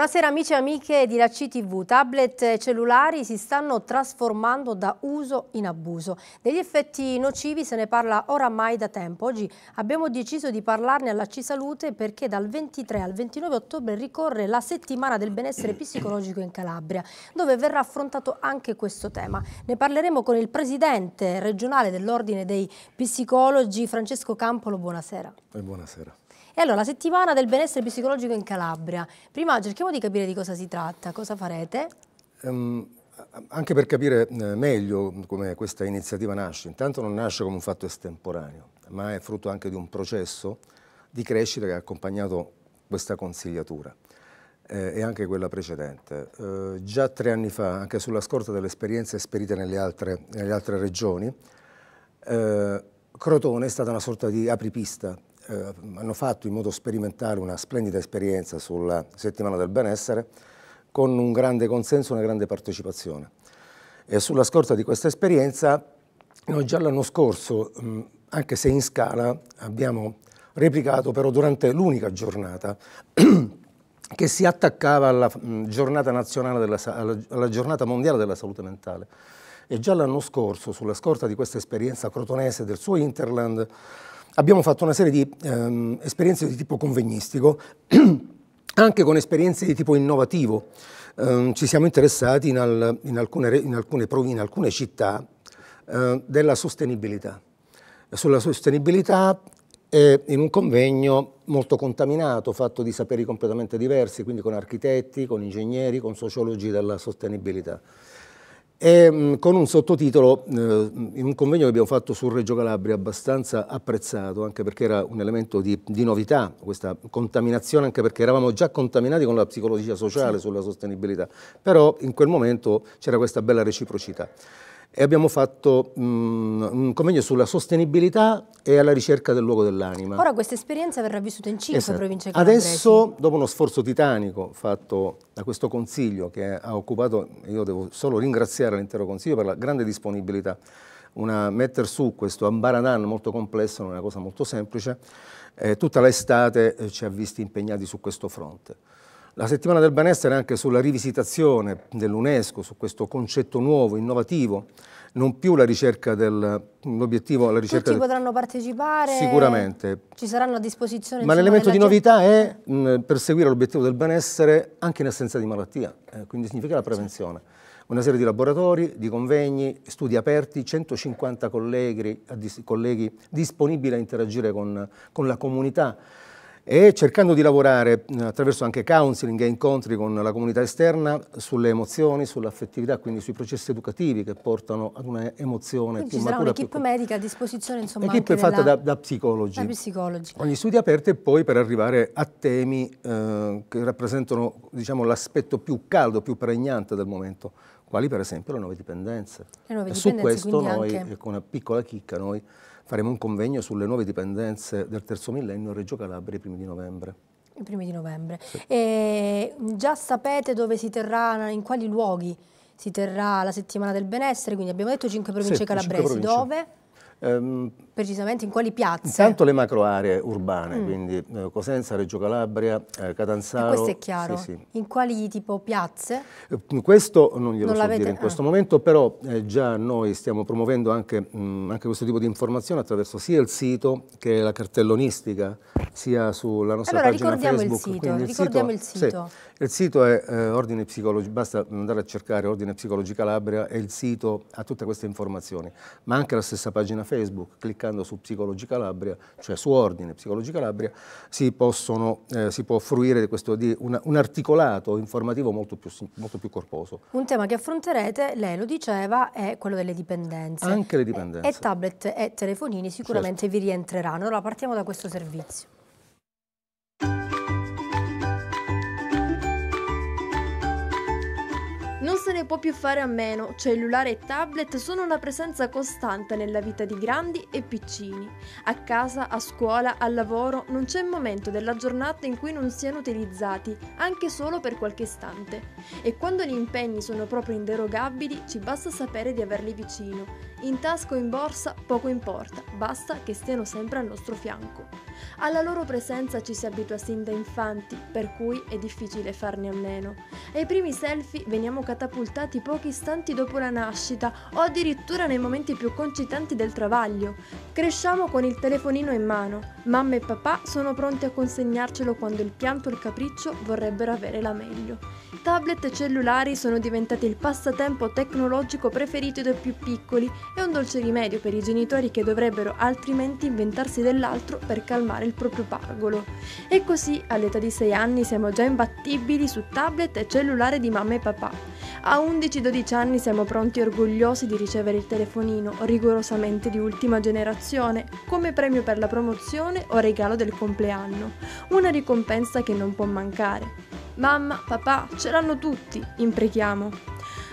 Buonasera amici e amiche di La CTV. Tablet e cellulari si stanno trasformando da uso in abuso. Degli effetti nocivi se ne parla oramai da tempo. Oggi abbiamo deciso di parlarne alla C Salute perché dal 23 al 29 ottobre ricorre la settimana del benessere psicologico in Calabria, dove verrà affrontato anche questo tema. Ne parleremo con il presidente regionale dell'Ordine dei Psicologi, Francesco Campolo. Buonasera. E eh, buonasera. E allora, settimana del benessere psicologico in Calabria. Prima cerchiamo di capire di cosa si tratta, cosa farete? Um, anche per capire eh, meglio come questa iniziativa nasce, intanto non nasce come un fatto estemporaneo, ma è frutto anche di un processo di crescita che ha accompagnato questa consigliatura eh, e anche quella precedente. Eh, già tre anni fa, anche sulla scorta delle esperienze esperite nelle altre, nelle altre regioni, eh, Crotone è stata una sorta di apripista eh, hanno fatto in modo sperimentale una splendida esperienza sulla settimana del benessere con un grande consenso e una grande partecipazione. E sulla scorta di questa esperienza, noi già l'anno scorso, mh, anche se in scala, abbiamo replicato però durante l'unica giornata che si attaccava alla mh, giornata, nazionale della, alla, alla giornata mondiale della salute mentale. E già l'anno scorso, sulla scorta di questa esperienza crotonese del suo Interland, abbiamo fatto una serie di ehm, esperienze di tipo convegnistico, anche con esperienze di tipo innovativo. Eh, ci siamo interessati in, al, in, alcune, in, alcune, in alcune, città eh, della sostenibilità. Sulla sostenibilità eh, in un convegno molto contaminato, fatto di saperi completamente diversi, quindi con architetti, con ingegneri, con sociologi della sostenibilità e con un sottotitolo eh, in un convegno che abbiamo fatto su Reggio Calabria abbastanza apprezzato anche perché era un elemento di, di novità questa contaminazione anche perché eravamo già contaminati con la psicologia sociale sì. sulla sostenibilità però in quel momento c'era questa bella reciprocità e abbiamo fatto mh, mm, un convegno sulla sostenibilità e alla ricerca del luogo dell'anima. Ora questa esperienza verrà vissuta in cinque esatto. province calabresi. Adesso, dopo uno sforzo titanico fatto da questo Consiglio che ha occupato, io devo solo ringraziare l'intero Consiglio per la grande disponibilità, una, metter su questo ambaradan molto complesso non è una cosa molto semplice, eh, tutta l'estate eh, ci ha visti impegnati su questo fronte. La settimana del benessere è anche sulla rivisitazione dell'UNESCO, su questo concetto nuovo, innovativo, non più la ricerca dell'obiettivo, la ricerca... Tutti del, potranno partecipare? Sicuramente. Ci saranno a disposizione... Ma l'elemento di novità è mh, perseguire l'obiettivo del benessere anche in assenza di malattia, eh, quindi significa la prevenzione. Una serie di laboratori, di convegni, studi aperti, 150 colleghi, colleghi disponibili a interagire con, con la comunità e cercando di lavorare eh, attraverso anche counseling e incontri con la comunità esterna sulle emozioni, sull'affettività, quindi sui processi educativi che portano ad una emozione quindi più matura. Ci sarà un'equipe più... medica a disposizione, insomma, L'equipe è fatta da, da, psicologi. Da psicologi. Con gli studi aperti e poi per arrivare a temi eh, che rappresentano diciamo, l'aspetto più caldo, più pregnante del momento quali per esempio le nuove dipendenze. Le nuove e dipendenze, su questo noi, anche... con una piccola chicca, noi faremo un convegno sulle nuove dipendenze del terzo millennio a Reggio Calabria i primi di novembre. I primi di novembre. Sì. già sapete dove si terrà, in quali luoghi si terrà la settimana del benessere, quindi abbiamo detto cinque province sì, calabresi, 5 province. dove? Ehm, Precisamente in quali piazze? Intanto le macro aree urbane, mm. quindi eh, Cosenza, Reggio Calabria, eh, Catanzaro. E questo è chiaro. Sì, sì. In quali tipo piazze? Eh, questo non glielo non so dire in ah. questo ah. momento, però eh, già noi stiamo promuovendo anche, mh, anche, questo tipo di informazione attraverso sia il sito che la cartellonistica, sia sulla nostra allora, pagina Facebook. Allora ricordiamo il sito, ricordiamo il sito. Il sito sì. Il sito è eh, Ordine Psicologi, basta andare a cercare Ordine Psicologi Calabria e il sito ha tutte queste informazioni, ma anche la stessa pagina Facebook, cliccando su Psicologi Calabria, cioè su Ordine Psicologi Calabria, si, possono, eh, si può fruire di, questo, di una, un articolato informativo molto più, molto più, corposo. Un tema che affronterete, lei lo diceva, è quello delle dipendenze. Anche le dipendenze. E, e tablet e telefonini sicuramente certo. vi rientreranno. Allora partiamo da questo servizio. può più fare a meno, cellulare e tablet sono una presenza costante nella vita di grandi e piccini. A casa, a scuola, al lavoro non c'è momento della giornata in cui non siano utilizzati, anche solo per qualche istante. E quando gli impegni sono proprio inderogabili, ci basta sapere di averli vicino, in tasca o in borsa poco importa, basta che stiano sempre al nostro fianco. Alla loro presenza ci si abitua sin da infanti, per cui è difficile farne a meno. Ai primi selfie veniamo catapultati pochi istanti dopo la nascita o addirittura nei momenti più concitanti del travaglio. Cresciamo con il telefonino in mano. Mamma e papà sono pronti a consegnarcelo quando il pianto e il capriccio vorrebbero avere la meglio. Tablet e cellulari sono diventati il passatempo tecnologico preferito dai più piccoli è un dolce rimedio per i genitori che dovrebbero altrimenti inventarsi dell'altro per calmare il proprio pargolo. E così all'età di 6 anni siamo già imbattibili su tablet e cellulare di mamma e papà. A 11-12 anni siamo pronti e orgogliosi di ricevere il telefonino, rigorosamente di ultima generazione, come premio per la promozione o regalo del compleanno, una ricompensa che non può mancare. Mamma, papà, ce l'hanno tutti, imprechiamo.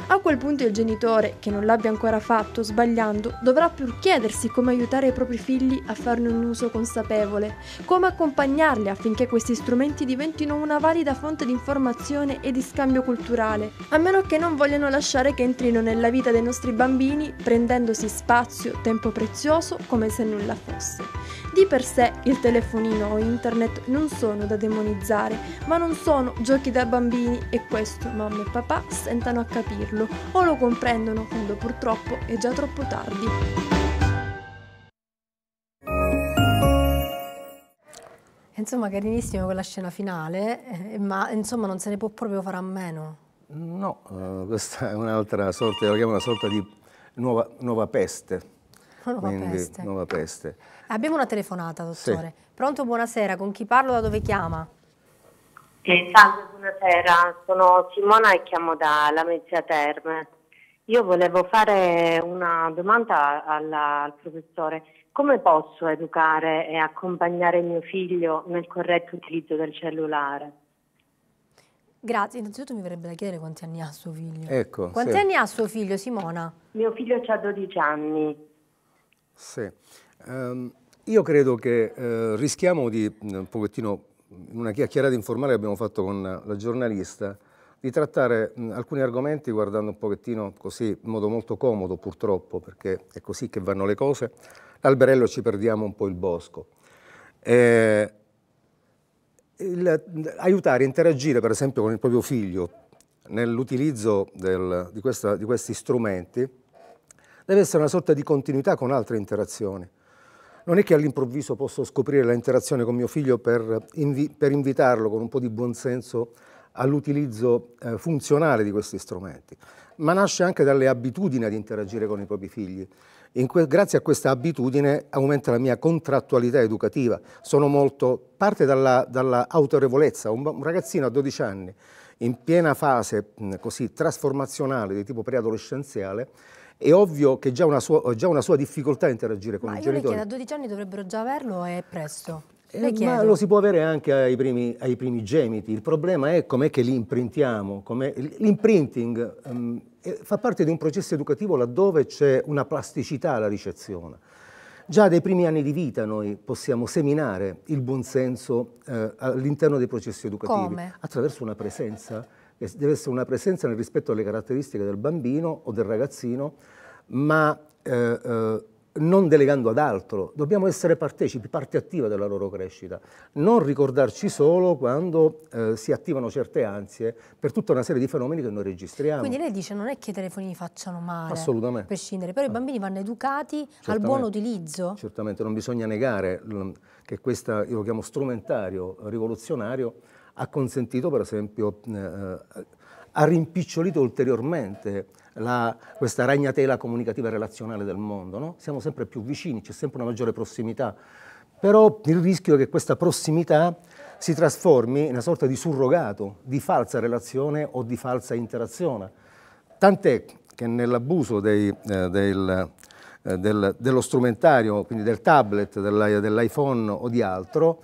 A quel punto il genitore, che non l'abbia ancora fatto, sbagliando, dovrà pur chiedersi come aiutare i propri figli a farne un uso consapevole, come accompagnarli affinché questi strumenti diventino una valida fonte di informazione e di scambio culturale, a meno che non vogliano lasciare che entrino nella vita dei nostri bambini prendendosi spazio, tempo prezioso, come se nulla fosse. Di per sé il telefonino o internet non sono da demonizzare, ma non sono giochi da bambini e questo mamma e papà stentano a capire capirlo o lo comprendono quando purtroppo è già troppo tardi. Insomma, carinissimo quella scena finale, eh, eh, ma insomma non se ne può proprio fare a meno. No, eh, questa è un'altra sorta, la chiamo una sorta di nuova, nuova peste. Nuova Quindi, peste. nuova peste. Abbiamo una telefonata, dottore. Sì. Pronto, buonasera, con chi parlo, da dove chiama? Eh, salve, buonasera, sono Simona e chiamo da Lamezia Terme. Io volevo fare una domanda alla, al professore. Come posso educare e accompagnare mio figlio nel corretto utilizzo del cellulare? Grazie, innanzitutto mi verrebbe da chiedere quanti anni ha suo figlio. Ecco, quanti sì. anni ha suo figlio, Simona? Mio figlio ha 12 anni. Sì. Um, io credo che uh, rischiamo di mm, un pochettino in una chiacchierata informale che abbiamo fatto con la giornalista, di trattare alcuni argomenti guardando un pochettino così, in modo molto comodo purtroppo, perché è così che vanno le cose, l'alberello ci perdiamo un po' il bosco. Eh, il, aiutare, interagire per esempio con il proprio figlio nell'utilizzo di, di questi strumenti deve essere una sorta di continuità con altre interazioni non è che all'improvviso posso scoprire l'interazione con mio figlio per, invi per, invitarlo con un po' di buonsenso all'utilizzo eh, funzionale di questi strumenti, ma nasce anche dalle abitudini ad interagire con i propri figli. grazie a questa abitudine aumenta la mia contrattualità educativa, sono molto, parte dalla, dalla autorevolezza, un, un ragazzino a 12 anni in piena fase mh, così trasformazionale di tipo preadolescenziale è ovvio che già una sua, già una sua difficoltà a interagire con ma i genitori. Ma io le chiedo, a 12 anni dovrebbero già averlo e presto. Eh, ma lo si può avere anche ai primi, ai primi gemiti. Il problema è com'è che li imprintiamo. L'imprinting um, fa parte di un processo educativo laddove c'è una plasticità alla ricezione. Già dai primi anni di vita noi possiamo seminare il buonsenso eh, all'interno dei processi educativi Come? attraverso una presenza che deve essere una presenza nel rispetto alle caratteristiche del bambino o del ragazzino, ma eh, eh, non delegando ad altro, dobbiamo essere partecipi, parte attiva della loro crescita, non ricordarci solo quando eh, si attivano certe ansie per tutta una serie di fenomeni che noi registriamo. Quindi lei dice non è che i telefonini facciano male, assolutamente, per scindere, però ah. i bambini vanno educati certamente, al buon utilizzo. Certamente, non bisogna negare mm, che questa, io lo chiamo strumentario rivoluzionario, ha consentito per esempio, eh, eh, ha rimpicciolito ulteriormente la, questa ragnatela comunicativa e relazionale del mondo. No? Siamo sempre più vicini, c'è sempre una maggiore prossimità, però il rischio è che questa prossimità si trasformi in una sorta di surrogato, di falsa relazione o di falsa interazione. Tant'è che nell'abuso dei, eh, del, eh, del, dello strumentario, quindi del tablet, dell'iPhone o di altro,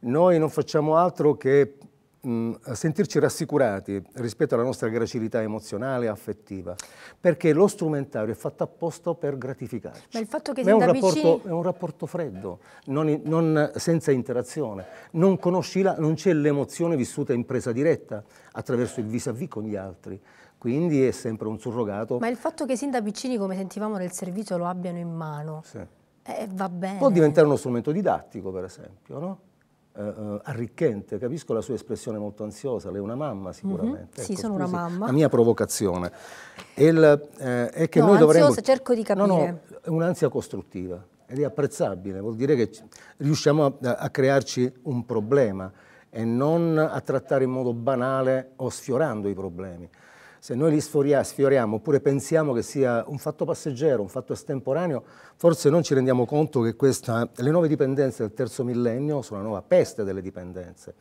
noi non facciamo altro che mh, sentirci rassicurati rispetto alla nostra gracilità emozionale e affettiva, perché lo strumentario è fatto apposta per gratificarci. Ma il fatto che Ma è, un rapporto, è un rapporto freddo, non, non, senza interazione. Non conosci la, non c'è l'emozione vissuta in presa diretta attraverso il vis-à-vis -vis con gli altri quindi è sempre un surrogato. Ma il fatto che sin da piccini, come sentivamo nel servizio, lo abbiano in mano, sì. eh, va bene. Può diventare uno strumento didattico, per esempio, no? Eh, eh, arricchente, capisco la sua espressione molto ansiosa, lei è una mamma mhm. sicuramente. Mm -hmm. Sì, ecco, sono una mamma. La mia provocazione il, eh, è che no, noi dovremmo... ansiosa cerco di capire. No, no, è un'ansia costruttiva ed è apprezzabile, vuol dire che riusciamo a, a crearci un problema e non a trattare in modo banale o sfiorando i problemi se noi li sfioriamo oppure pensiamo che sia un fatto passeggero, un fatto estemporaneo, forse non ci rendiamo conto che questa, le nuove dipendenze del terzo millennio sono una nuova peste delle dipendenze.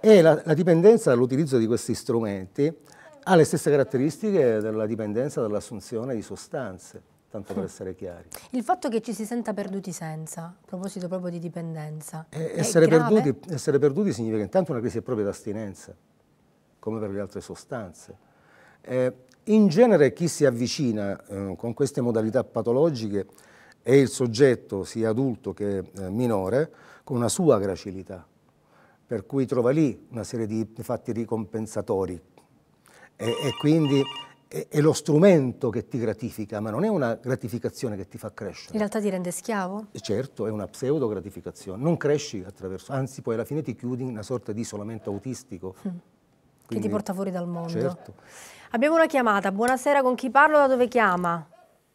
E la, la dipendenza dall'utilizzo di questi strumenti ha le stesse caratteristiche della dipendenza dall'assunzione di sostanze, tanto per hm. essere chiari. Il fatto che ci si senta perduti senza, a proposito proprio di dipendenza, e, essere, perduti, essere perduti significa intanto una crisi proprio di astinenza, come per le altre sostanze eh, in genere chi si avvicina eh, con queste modalità patologiche è il soggetto, sia adulto che eh, minore, con una sua gracilità, per cui trova lì una serie di fatti ricompensatori e, e quindi è, è, lo strumento che ti gratifica, ma non è una gratificazione che ti fa crescere. In realtà ti rende schiavo? Eh, certo, è una pseudo gratificazione, non cresci attraverso, anzi poi alla fine ti chiudi in una sorta di isolamento autistico. Mm. Quindi, che ti porta fuori dal mondo. Certo. Abbiamo una chiamata, buonasera con chi parlo, da dove chiama?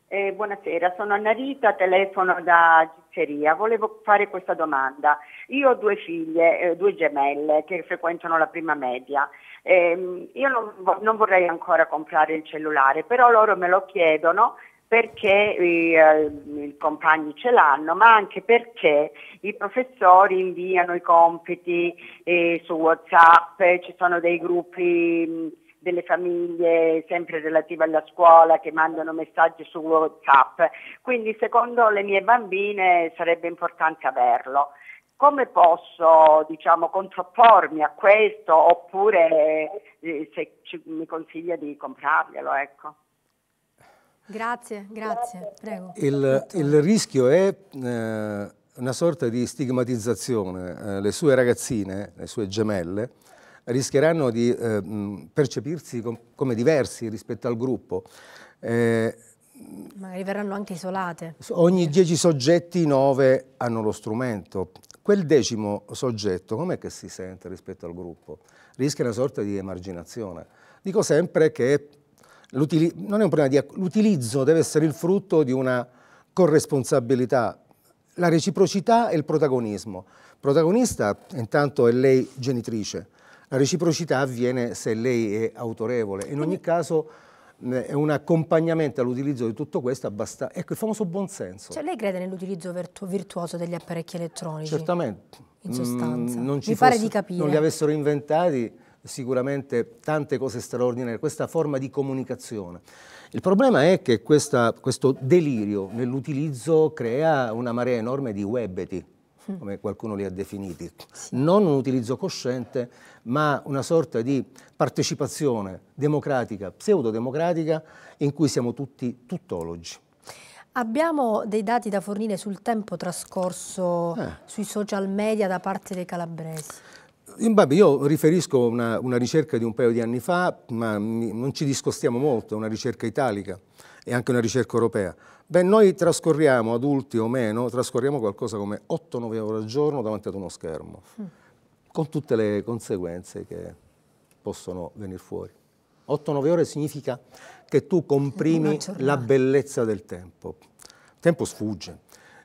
Eh, buonasera, sono Annarita, telefono da Gizzeria. Volevo fare questa domanda. Io ho due figlie, eh, due gemelle che frequentano la prima media. Eh, io non, non, vorrei ancora comprare il cellulare, però loro me lo chiedono perché eh, eh, i compagni ce l'hanno, ma anche perché i professori inviano i compiti eh, su WhatsApp, ci sono dei gruppi delle famiglie, sempre relative alla scuola, che mandano messaggi su WhatsApp. Quindi secondo le mie bambine sarebbe importante averlo. Come posso diciamo, contrappormi a questo oppure eh, se ci, mi consiglia di comprarglielo? Ecco. Grazie, grazie. Prego. Il, il rischio è eh, una sorta di stigmatizzazione. Eh, le sue ragazzine, le sue gemelle, rischieranno di eh, percepirsi com come diversi rispetto al gruppo. Eh, Magari verranno anche isolate. Ogni dieci soggetti, nove hanno lo strumento. Quel decimo soggetto com'è che si sente rispetto al gruppo? Rischia una sorta di emarginazione. Dico sempre che l'utilizzo deve essere il frutto di una corresponsabilità, la reciprocità e il protagonismo. Protagonista intanto è lei genitrice, la reciprocità avviene se lei è autorevole. In ogni caso è un accompagnamento all'utilizzo di tutto questo abbasta... ecco il famoso buonsenso. Cioè lei crede nell'utilizzo virtu virtuoso degli apparecchi elettronici? Certamente. In sostanza, mm, non mi pare di capire. Non li avessero inventati sicuramente tante cose straordinarie, questa forma di comunicazione. Il problema è che questa, questo delirio nell'utilizzo crea una marea enorme di webeti, Hm. come qualcuno li ha definiti, non un utilizzo cosciente, ma una sorta di partecipazione democratica, pseudodemocratica, in cui siamo tutti tuttologi. Abbiamo dei dati da fornire sul tempo trascorso eh. sui social media da parte dei calabresi. io riferisco una, una ricerca di un paio di anni fa, ma non ci discostiamo molto, è una ricerca italica e anche una ricerca europea. Beh, noi trascorriamo, adulti o meno, trascorriamo qualcosa come 8-9 ore al giorno davanti ad uno schermo, mm. con tutte le conseguenze che possono venire fuori. 8-9 ore significa che tu comprimi la bellezza del tempo. Il tempo sfugge.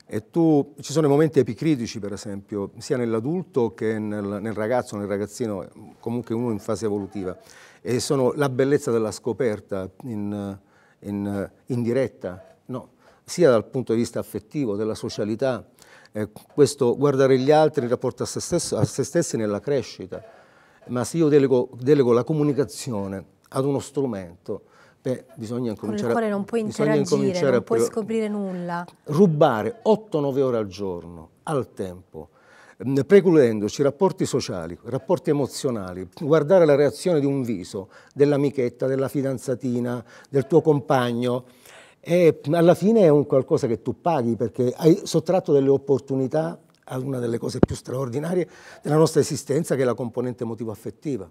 E tu, ci sono i momenti epicritici, per esempio, sia nell'adulto che nel, nel, ragazzo, nel ragazzino, comunque uno in fase evolutiva. E sono la bellezza della scoperta in, in, eh, in diretta, no, sia dal punto di vista affettivo, della socialità, eh, questo guardare gli altri in rapporto a se, stesso, a se stessi nella crescita. Ma se io delego, delego la comunicazione ad uno strumento, beh, bisogna incominciare... Con il quale non puoi interagire, non puoi scoprire nulla. Rubare 8-9 ore al giorno, al tempo, Ehm, precludendoci rapporti sociali, rapporti emozionali, guardare la reazione di un viso, dell'amichetta, della fidanzatina, del tuo compagno, e alla fine è un qualcosa che tu paghi perché hai sottratto delle opportunità a una delle cose più straordinarie della nostra esistenza che è la componente emotivo-affettiva.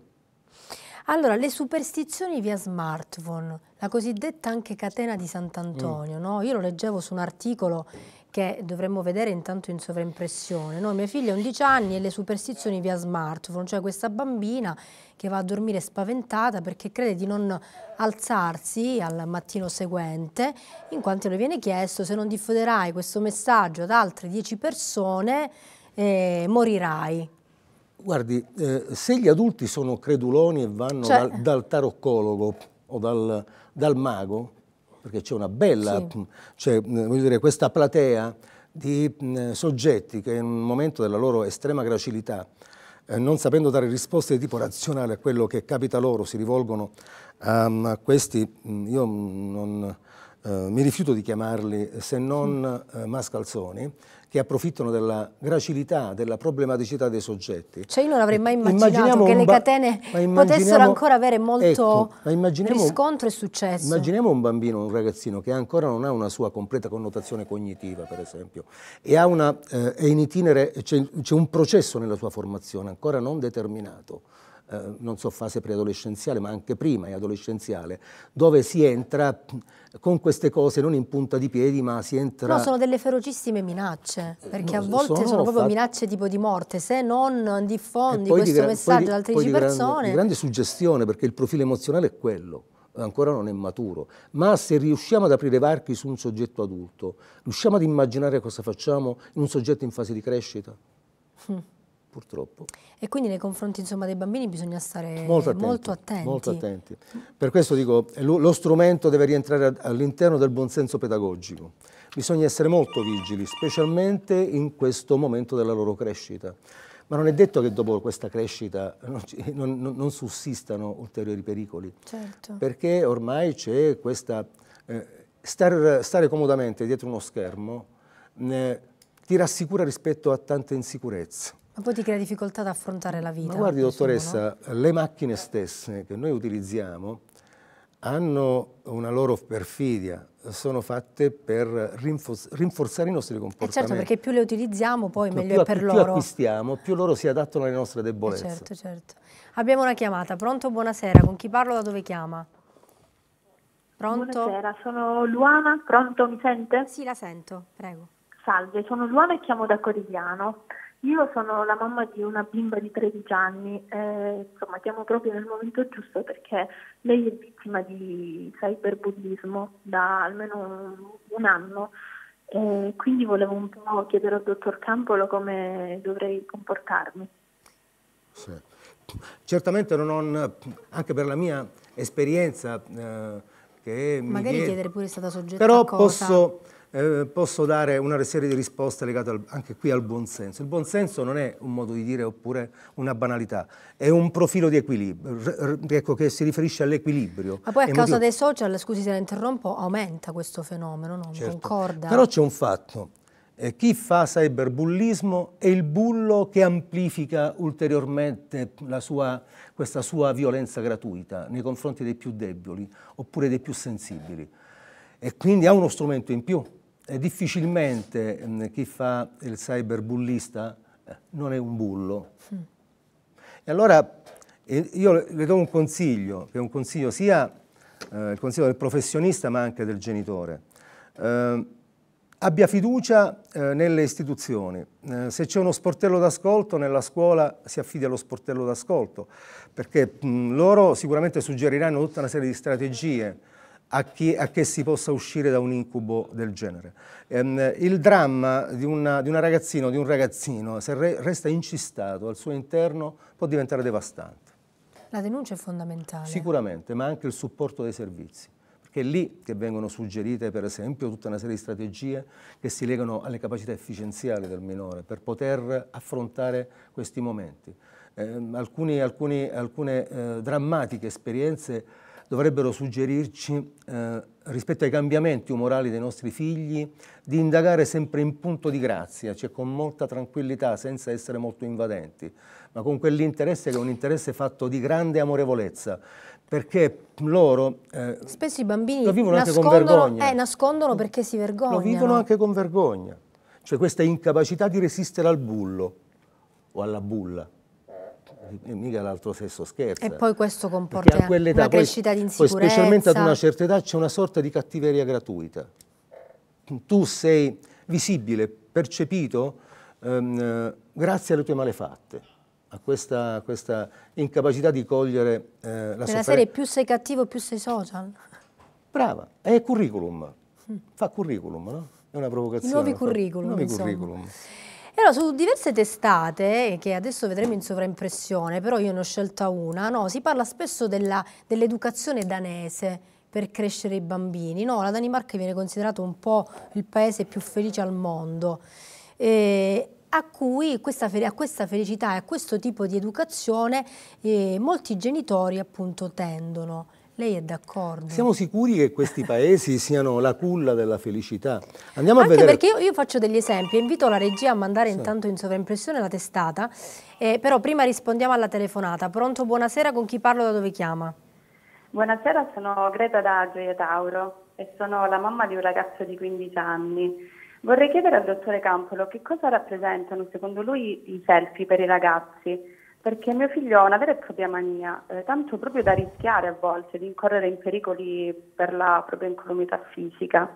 Allora, le superstizioni via smartphone, la cosiddetta anche catena di mm. Sant'Antonio, mm. no? io lo leggevo su un articolo che dovremmo vedere intanto in sovraimpressione. No? Mia figlia ha 11 anni e le superstizioni via smartphone, cioè questa bambina che va a dormire spaventata perché crede di non alzarsi al mattino seguente, in quanto le viene chiesto se non diffonderai questo messaggio ad altre 10 persone eh, morirai. Guardi, eh, se gli adulti sono creduloni e vanno cioè... dal, dal taroccologo o dal, dal mago, perché c'è una bella, sì. cioè, voglio dire, questa platea di soggetti che in un momento della loro estrema gracilità, eh, non sapendo dare risposte di tipo razionale a quello che capita loro, si rivolgono um, a questi, io non, eh, mi rifiuto di chiamarli se non mm. eh, mascalzoni, che approfittano della gracilità, della problematicità dei soggetti. Cioè io non avrei mai immaginato che le catene potessero ancora avere molto ecco, riscontro e successo. Immaginiamo un bambino, un ragazzino che ancora non ha una sua completa connotazione cognitiva, per esempio, e una, eh, è in itinere, c'è un processo nella sua formazione ancora non determinato eh, non so, fase preadolescenziale, ma anche prima e adolescenziale, dove si entra con queste cose non in punta di piedi, ma si entra... No, sono delle ferocissime minacce, eh, perché no, a volte sono, sono proprio fat... minacce tipo di morte, se non diffondi questo di messaggio ad altre 10 persone... Grande, di grande suggestione, perché il profilo emozionale è quello ancora non è maturo, ma se riusciamo ad aprire varchi su un soggetto adulto, riusciamo ad immaginare cosa facciamo in un soggetto in fase di crescita? Mm purtroppo. E quindi nei confronti insomma, dei bambini bisogna stare molto attenti. Molto attenti. Molto attenti. Per questo dico, eh, lo strumento deve rientrare all'interno del buonsenso pedagogico. Bisogna essere molto vigili, specialmente in questo momento della loro crescita. Ma non è detto che dopo questa crescita non, non, non sussistano ulteriori pericoli. Certo. Perché ormai c'è questa... Eh, star, stare comodamente dietro uno schermo eh, ti rassicura rispetto a tante insicurezze. Ma poi ti crea difficoltà ad affrontare la vita. Ma guardi diciamo, dottoressa, no? le macchine stesse che noi utilizziamo hanno una loro perfidia, sono fatte per rinforzare i nostri eh, certo, comportamenti. E certo, perché più le utilizziamo poi più, meglio più, è per più loro. Più acquistiamo, più loro si adattano alle nostre eh, debolezze. E certo, certo. Abbiamo una chiamata, pronto? Buonasera, con chi parlo, da dove chiama? Pronto? Buonasera, sono Luana, pronto, mi sente? Sì, la sento, prego. Salve, sono Luana e chiamo da Corigliano. Io sono la mamma di una bimba di 13 anni, eh, insomma chiamo proprio nel momento giusto perché lei è vittima di cyberbullismo da almeno un, anno, eh, quindi volevo un po' chiedere al dottor Campolo come dovrei comportarmi. Sì. Certamente non ho, anche per la mia esperienza... Eh, che Magari mi chiedere pure è stata soggetta Però a cosa... posso eh, posso dare una serie di risposte legate al, anche qui al buonsenso. Il buonsenso non è un modo di dire oppure una banalità, è un profilo di equilibrio, ecco, che si riferisce all'equilibrio. Ma poi a è causa dei social, scusi se la interrompo, aumenta questo fenomeno, non certo. concorda? Però c'è un fatto. Eh, chi fa cyberbullismo è il bullo che amplifica ulteriormente sua, questa sua violenza gratuita nei confronti dei più deboli oppure dei più sensibili. E quindi ha uno strumento in più, eh, difficilmente mh, mm, chi fa il cyberbullista eh, non è un bullo. Mm. E allora eh, io le, do un consiglio, che è un consiglio sia eh, il consiglio del professionista ma anche del genitore. Eh, abbia fiducia nelle istituzioni. se c'è uno sportello d'ascolto, nella scuola si affidi allo sportello d'ascolto, perché mh, mm, loro sicuramente suggeriranno tutta una serie di strategie a chi, a che, si possa uscire da un incubo del genere. Ehm, il dramma di una, di una ragazzina o di un ragazzino, se re, resta incistato al suo interno, può diventare devastante. La denuncia è fondamentale. Sicuramente, ma anche il supporto dei servizi. Perché è lì che vengono suggerite, per esempio, tutta una serie di strategie che si legano alle capacità efficienziali del minore per poter affrontare questi momenti. Ehm, alcuni, alcuni, alcune eh, drammatiche esperienze dovrebbero suggerirci, eh, rispetto ai cambiamenti umorali dei nostri figli, di indagare sempre in punto di grazia, cioè con molta tranquillità, senza essere molto invadenti, ma con quell'interesse che è un interesse fatto di grande amorevolezza, perché loro... Eh, Spesso i bambini lo vivono anche con vergogna. Eh, nascondono perché si vergognano. Lo vivono anche con vergogna, cioè questa incapacità di resistere al bullo o alla bulla eh, mica l'altro sesso scherza. E poi questo comporta una crescita di insicurezza. Poi specialmente ad una certa età c'è una sorta di cattiveria gratuita. Tu sei visibile, percepito, ehm, eh, grazie alle tue malefatte a questa, questa, incapacità di cogliere eh, la Nella serie più sei cattivo più sei social. Brava, è curriculum, mm. fa curriculum, no? È una provocazione. Nuovi curriculum, Nuovi curriculum allora su diverse testate, che adesso vedremo in sovraimpressione, però io ne ho scelta una, no? si parla spesso dell'educazione dell danese per crescere i bambini. No? La Danimarca viene considerata un po' il paese più felice al mondo. E a cui questa, a questa felicità e a questo tipo di educazione eh, molti genitori appunto tendono. Lei è d'accordo? Siamo sicuri che questi paesi siano la culla della felicità. Andiamo Anche a vedere. Perché io, io, faccio degli esempi, invito la regia a mandare sì. intanto in sovraimpressione la testata, eh, però prima rispondiamo alla telefonata. Pronto, buonasera, con chi parlo, da dove chiama? Buonasera, sono Greta da Gioia Tauro e sono la mamma di un ragazzo di 15 anni. Vorrei chiedere al dottore Campolo che cosa rappresentano secondo lui i selfie per i ragazzi perché mio figlio ha una vera e propria mania, eh, tanto proprio da rischiare a volte di incorrere in pericoli per la propria incolumità fisica.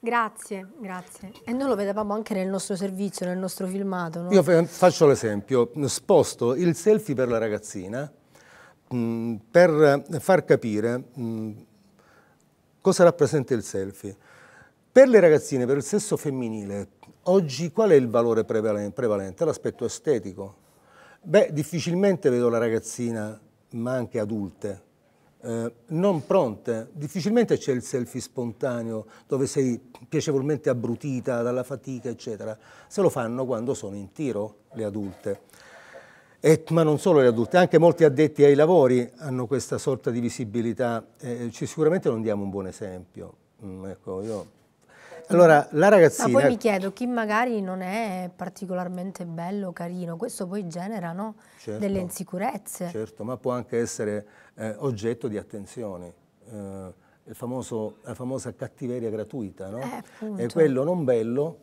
Grazie, grazie. E noi lo vedevamo anche nel nostro servizio, nel nostro filmato. No? Io faccio l'esempio, sposto il selfie per la ragazzina mh, mm, per far capire mh, mm, cosa rappresenta il selfie. Per le ragazzine, per il sesso femminile, oggi qual è il valore prevalente? L'aspetto estetico, Beh, difficilmente vedo la ragazzina, ma anche adulte, eh, non pronte. Difficilmente c'è il selfie spontaneo dove sei piacevolmente abbrutita dalla fatica, eccetera. Se lo fanno quando sono in tiro le adulte. E, ma non solo le adulte, anche molti addetti ai lavori hanno questa sorta di visibilità. Eh, sicuramente non diamo un buon esempio. Mm, ecco, io allora, la ragazzina... Ma poi mi chiedo, chi magari non è particolarmente bello, carino, questo poi genera no? certo, delle insicurezze. Certo, ma può anche essere eh, oggetto di attenzione. Eh, famoso, la famosa cattiveria gratuita, no? Eh, e quello non bello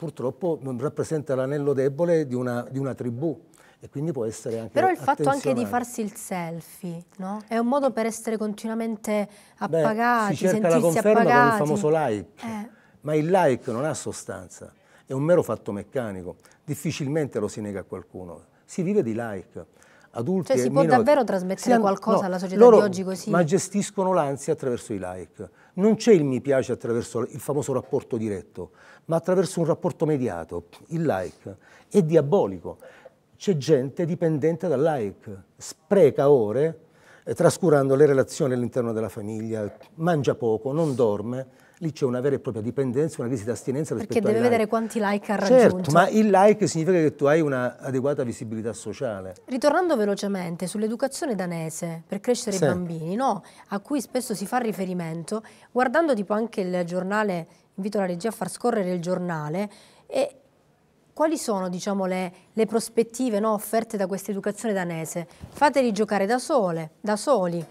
purtroppo rappresenta l'anello debole di una, di una tribù e quindi può essere anche Però il fatto anche di farsi il selfie, no? È un modo per essere continuamente appagati, Beh, si cerca la conferma appagati. con il famoso like, eh. ma il like non ha sostanza, è un mero fatto meccanico, difficilmente lo si nega a qualcuno, si vive di like. Adulti cioè si può minori, davvero trasmettere si, qualcosa no, alla società loro, di oggi così? Ma gestiscono l'ansia attraverso i like. Non c'è il mi piace attraverso il famoso rapporto diretto, ma attraverso un rapporto mediato, il like. È diabolico c'è gente dipendente dal like, spreca ore eh, trascurando le relazioni all'interno della famiglia, mangia poco, non dorme, lì c'è una vera e propria dipendenza, una crisi di astinenza rispetto Perché deve like. vedere quanti like ha certo, raggiunto. Certo, ma il like significa che tu hai un'adeguata visibilità sociale. Ritornando velocemente sull'educazione danese per crescere sì. i bambini, no? a cui spesso si fa riferimento, guardando tipo anche il giornale, invito la regia a far scorrere il giornale, e quali sono diciamo, le, le, prospettive no, offerte da questa educazione danese? Fateli giocare da, sole, da soli,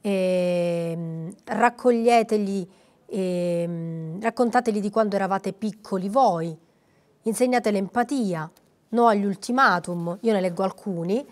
e, ehm, raccoglietegli, e, ehm, raccontateli di quando eravate piccoli voi, insegnate l'empatia, no agli ultimatum, io ne leggo alcuni,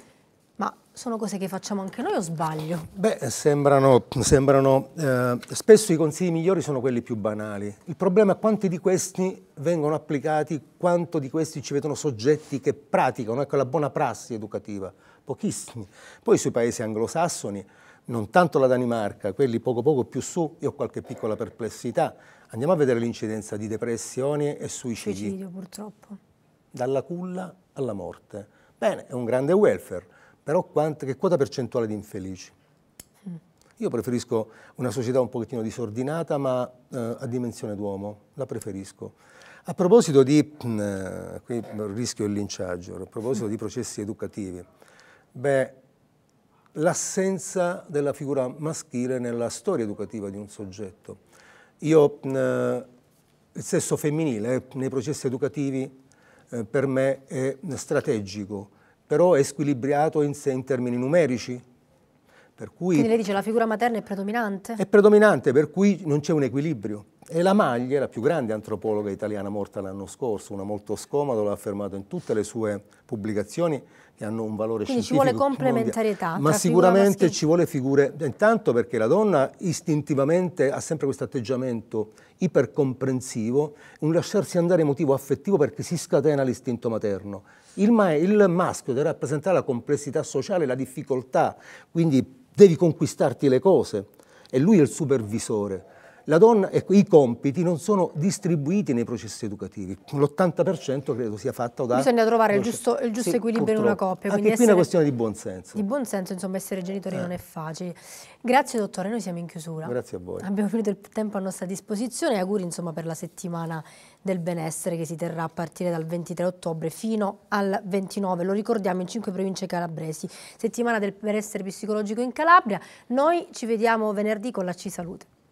sono cose che facciamo anche noi o sbaglio? Beh, sembrano, sembrano eh, spesso i consigli migliori sono quelli più banali. Il problema è quanti di questi vengono applicati, quanto di questi ci vedono soggetti che praticano, ecco la buona prassi educativa, pochissimi. Poi sui paesi anglosassoni, non tanto la Danimarca, quelli poco poco più su, io ho qualche piccola perplessità. Andiamo a vedere l'incidenza di depressioni e suicidi. Suicidio purtroppo. Dalla culla alla morte. Bene, è un grande welfare però quanta, che quota percentuale di infelici? Mm. Io preferisco una società un pochettino disordinata, ma eh, a dimensione d'uomo, la preferisco. A proposito di, mh, mm, eh, qui rischio il linciaggio, a proposito di processi educativi, beh, l'assenza della figura maschile nella storia educativa di un soggetto. Io, mh, mm, eh, il sesso femminile eh, nei processi educativi eh, per me è strategico, però è squilibrato in sé in termini numerici. Per cui Quindi lei dice che la figura materna è predominante? È predominante, per cui non c'è un equilibrio. E la Maglia, la più grande antropologa italiana morta l'anno scorso, una molto scomoda, l'ha affermato in tutte le sue pubblicazioni che hanno un valore Quindi scientifico. ci vuole complementarietà. Ma sicuramente ci vuole figure, intanto perché la donna istintivamente ha sempre questo atteggiamento ipercomprensivo, un lasciarsi andare emotivo affettivo perché si scatena l'istinto materno. Il, ma il maschio deve rappresentare la complessità sociale, la difficoltà, quindi devi conquistarti le cose. E lui è il supervisore la donna, ecco, i compiti non sono distribuiti nei processi educativi, l'80% credo sia fatto da... Bisogna trovare il giusto, il giusto sì, equilibrio in una coppia. Anche qui essere, una questione di buonsenso. Di buonsenso, insomma, essere genitori eh. non è facile. Grazie dottore, noi siamo in chiusura. Grazie a voi. Abbiamo finito il tempo a nostra disposizione auguri insomma, per la settimana del benessere che si terrà a partire dal 23 ottobre fino al 29, lo ricordiamo, in cinque province calabresi. Settimana del benessere psicologico in Calabria. Noi ci vediamo venerdì con la C Salute.